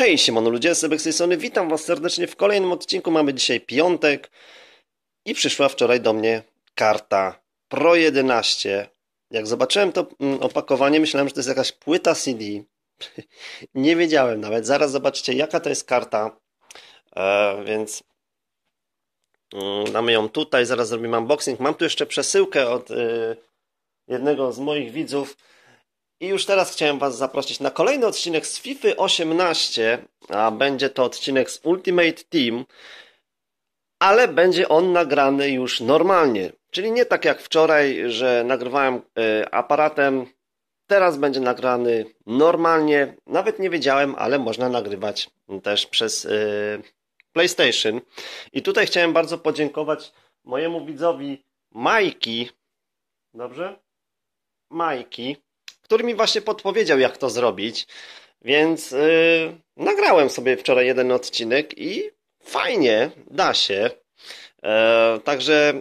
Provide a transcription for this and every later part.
Hej, siemano ludzie, Sebek z tej strony, witam was serdecznie w kolejnym odcinku. Mamy dzisiaj piątek i przyszła wczoraj do mnie karta Pro 11. Jak zobaczyłem to mm, opakowanie, myślałem, że to jest jakaś płyta CD. Nie wiedziałem nawet. Zaraz zobaczycie, jaka to jest karta. E, więc mm, damy ją tutaj, zaraz zrobimy unboxing. Mam tu jeszcze przesyłkę od y, jednego z moich widzów i już teraz chciałem Was zaprosić na kolejny odcinek z FIFA 18, a będzie to odcinek z Ultimate Team, ale będzie on nagrany już normalnie. Czyli nie tak jak wczoraj, że nagrywałem e, aparatem. Teraz będzie nagrany normalnie. Nawet nie wiedziałem, ale można nagrywać też przez e, PlayStation. I tutaj chciałem bardzo podziękować mojemu widzowi Majki. Dobrze? Majki który mi właśnie podpowiedział, jak to zrobić. Więc yy, nagrałem sobie wczoraj jeden odcinek i fajnie, da się. Yy, także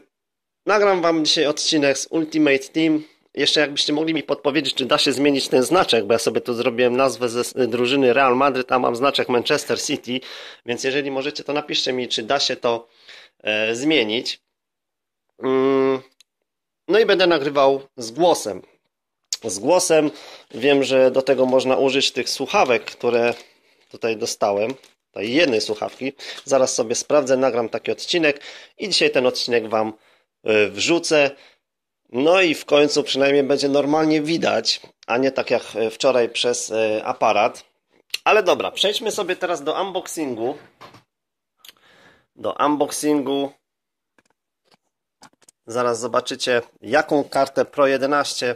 nagram Wam dzisiaj odcinek z Ultimate Team. Jeszcze jakbyście mogli mi podpowiedzieć, czy da się zmienić ten znaczek, bo ja sobie tu zrobiłem nazwę ze drużyny Real Madryt, a mam znaczek Manchester City, więc jeżeli możecie, to napiszcie mi, czy da się to e, zmienić. Mm, no i będę nagrywał z głosem z głosem. Wiem, że do tego można użyć tych słuchawek, które tutaj dostałem. Tutaj jednej słuchawki. Zaraz sobie sprawdzę, nagram taki odcinek i dzisiaj ten odcinek Wam y, wrzucę. No i w końcu przynajmniej będzie normalnie widać, a nie tak jak y, wczoraj przez y, aparat. Ale dobra, przejdźmy sobie teraz do unboxingu. Do unboxingu Zaraz zobaczycie, jaką kartę Pro 11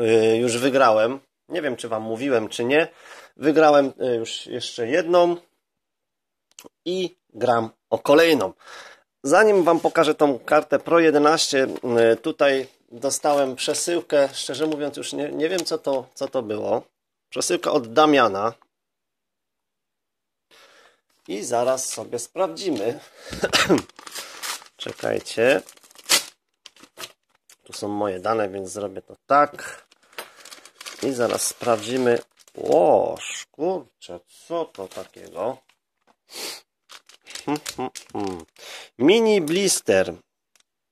y, już wygrałem. Nie wiem, czy Wam mówiłem, czy nie. Wygrałem y, już jeszcze jedną i gram o kolejną. Zanim Wam pokażę tą kartę Pro 11, y, tutaj dostałem przesyłkę. Szczerze mówiąc, już nie, nie wiem, co to, co to było. Przesyłka od Damiana. I zaraz sobie sprawdzimy. Czekajcie są moje dane, więc zrobię to tak. I zaraz sprawdzimy. O, kurczę, co to takiego? Hmm, hmm, hmm. Mini blister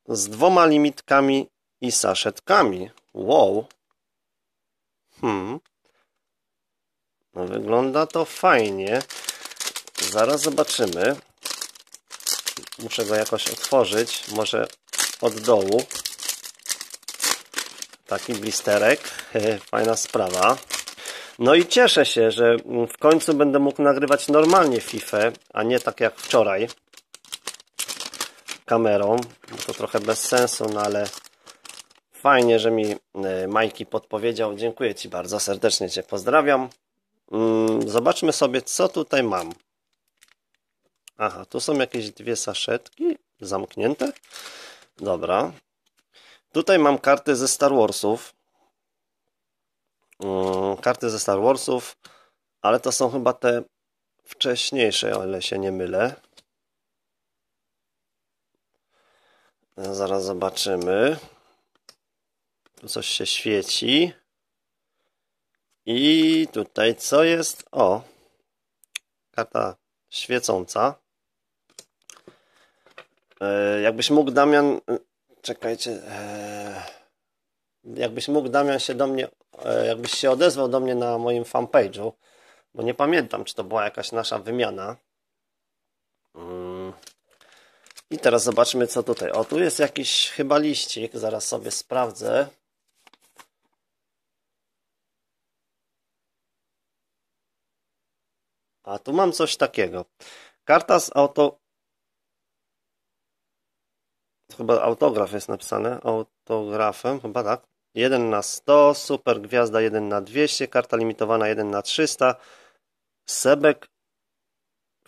z dwoma limitkami i saszetkami. Wow. Hmm. No, wygląda to fajnie. Zaraz zobaczymy. Muszę go jakoś otworzyć. Może od dołu taki blisterek, fajna sprawa. No i cieszę się, że w końcu będę mógł nagrywać normalnie FIFA, a nie tak jak wczoraj kamerą, to trochę bez sensu, no ale fajnie, że mi e, Majki podpowiedział. Dziękuję Ci bardzo, serdecznie Cię pozdrawiam. Mm, zobaczmy sobie, co tutaj mam. Aha, tu są jakieś dwie saszetki zamknięte. Dobra, Tutaj mam karty ze Star Warsów. Mm, karty ze Star Warsów, ale to są chyba te wcześniejsze, o ile się nie mylę. E, zaraz zobaczymy. Tu coś się świeci. I tutaj co jest? O, karta świecąca. E, jakbyś mógł, Damian, Czekajcie. E... Jakbyś mógł, Damian, się do mnie, e... jakbyś się odezwał do mnie na moim fanpage'u, bo nie pamiętam, czy to była jakaś nasza wymiana. Mm. I teraz zobaczmy, co tutaj. O, tu jest jakiś chyba liścik, zaraz sobie sprawdzę. A tu mam coś takiego. Karta z auto chyba autograf jest napisane, autografem, chyba tak. 1 na 100, super gwiazda 1 na 200, karta limitowana 1 na 300, Sebek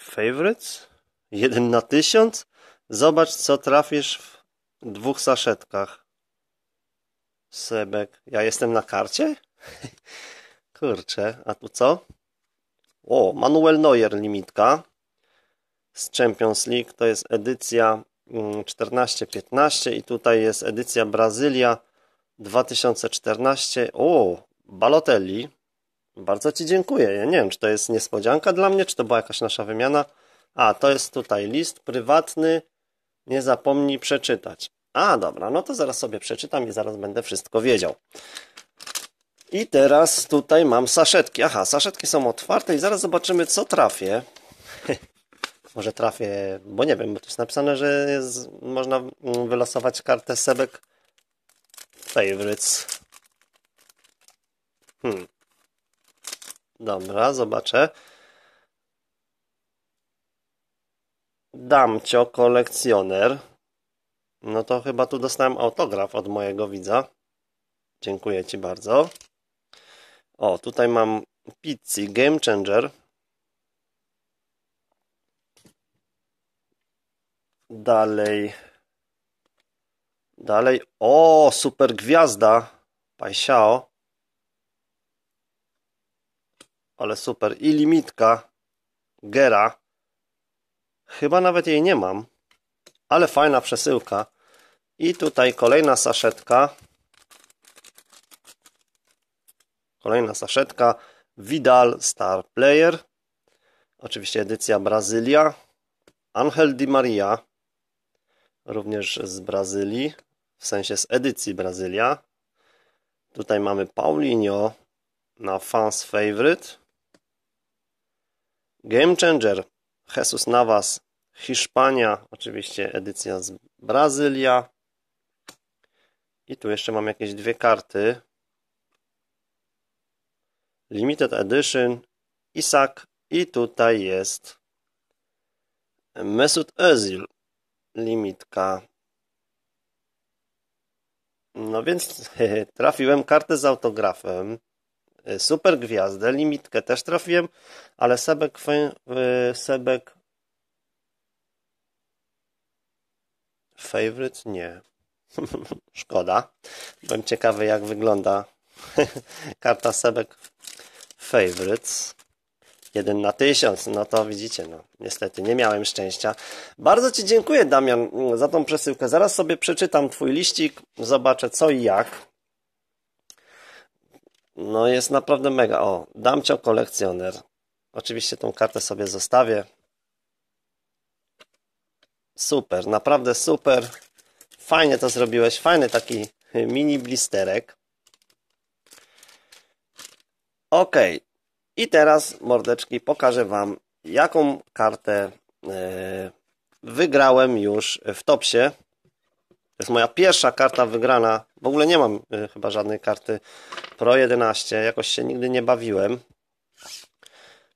Favorites 1 na 1000. Zobacz, co trafisz w dwóch saszetkach. Sebek, ja jestem na karcie? Kurczę, a tu co? O, Manuel Neuer limitka z Champions League, to jest edycja 14-15 i tutaj jest edycja Brazylia 2014. O, Balotelli. Bardzo Ci dziękuję. Ja nie wiem, czy to jest niespodzianka dla mnie, czy to była jakaś nasza wymiana. A, to jest tutaj list prywatny. Nie zapomnij przeczytać. A, dobra, no to zaraz sobie przeczytam i zaraz będę wszystko wiedział. I teraz tutaj mam saszetki. Aha, saszetki są otwarte i zaraz zobaczymy, co trafię. może trafię, bo nie wiem, bo tu jest napisane, że jest, można mm, wylosować kartę Sebek Favorites. Hmm. Dobra, zobaczę. Damcio kolekcjoner. No to chyba tu dostałem autograf od mojego widza. Dziękuję Ci bardzo. O, tutaj mam Pizzi Game Changer. Dalej. Dalej. O, super gwiazda. Paisiao. Ale super. I limitka. Gera. Chyba nawet jej nie mam. Ale fajna przesyłka. I tutaj kolejna saszetka. Kolejna saszetka. Vidal Star Player. Oczywiście edycja Brazylia. Angel Di Maria również z Brazylii, w sensie z edycji Brazylia. Tutaj mamy Paulinho na fans favorite. Game Changer, Jesus Navas, Hiszpania, oczywiście edycja z Brazylia. I tu jeszcze mam jakieś dwie karty. Limited Edition, Isaac i tutaj jest Mesut Özil limitka. No więc trafiłem kartę z autografem, y, super gwiazdę, limitkę też trafiłem, ale Sebek, y, Sebek favorite nie. Szkoda. Byłem ciekawy jak wygląda karta Sebek Favorites jeden na tysiąc. No to widzicie, no niestety nie miałem szczęścia. Bardzo Ci dziękuję, Damian, za tą przesyłkę. Zaraz sobie przeczytam Twój liścik, zobaczę co i jak. No jest naprawdę mega. O, Damcio kolekcjoner. Oczywiście tą kartę sobie zostawię. Super, naprawdę super. Fajnie to zrobiłeś, fajny taki y, mini blisterek. Okej, okay. I teraz, mordeczki, pokażę Wam, jaką kartę e, wygrałem już w Topsie. To jest moja pierwsza karta wygrana. W ogóle nie mam e, chyba żadnej karty Pro 11. Jakoś się nigdy nie bawiłem.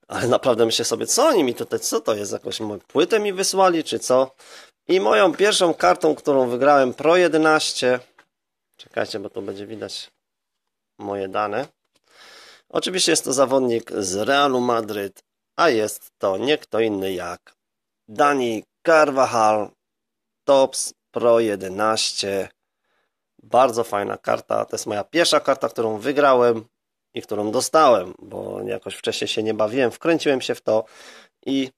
Ale naprawdę myślę sobie, co oni mi tutaj, co to jest, jakąś płytę mi wysłali, czy co? I moją pierwszą kartą, którą wygrałem Pro 11, czekajcie, bo tu będzie widać moje dane. Oczywiście jest to zawodnik z Realu Madryt, a jest to nie kto inny jak Dani Carvajal Tops Pro 11. Bardzo fajna karta. To jest moja pierwsza karta, którą wygrałem i którą dostałem, bo jakoś wcześniej się nie bawiłem, wkręciłem się w to i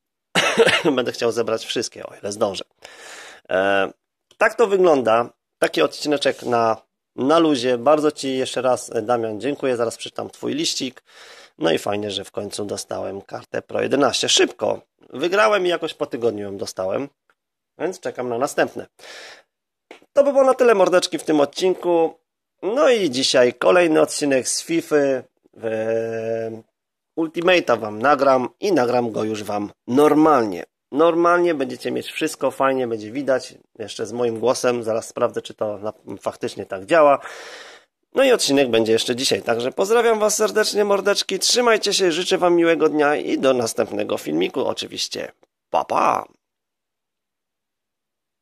będę chciał zebrać wszystkie, o ile zdążę. E, tak to wygląda. Taki odcineczek na na luzie. Bardzo Ci jeszcze raz, e, Damian, dziękuję. Zaraz przeczytam Twój liścik. No i fajnie, że w końcu dostałem kartę Pro 11. Szybko. Wygrałem i jakoś po tygodniu ją dostałem, więc czekam na następne. To by było na tyle mordeczki w tym odcinku. No i dzisiaj kolejny odcinek z FIFA. E, Ultimate'a Wam nagram i nagram go już Wam normalnie. Normalnie będziecie mieć wszystko, fajnie będzie widać, jeszcze z moim głosem, zaraz sprawdzę, czy to na, faktycznie tak działa. No i odcinek będzie jeszcze dzisiaj, także pozdrawiam Was serdecznie, mordeczki, trzymajcie się, życzę Wam miłego dnia i do następnego filmiku oczywiście. Pa, pa!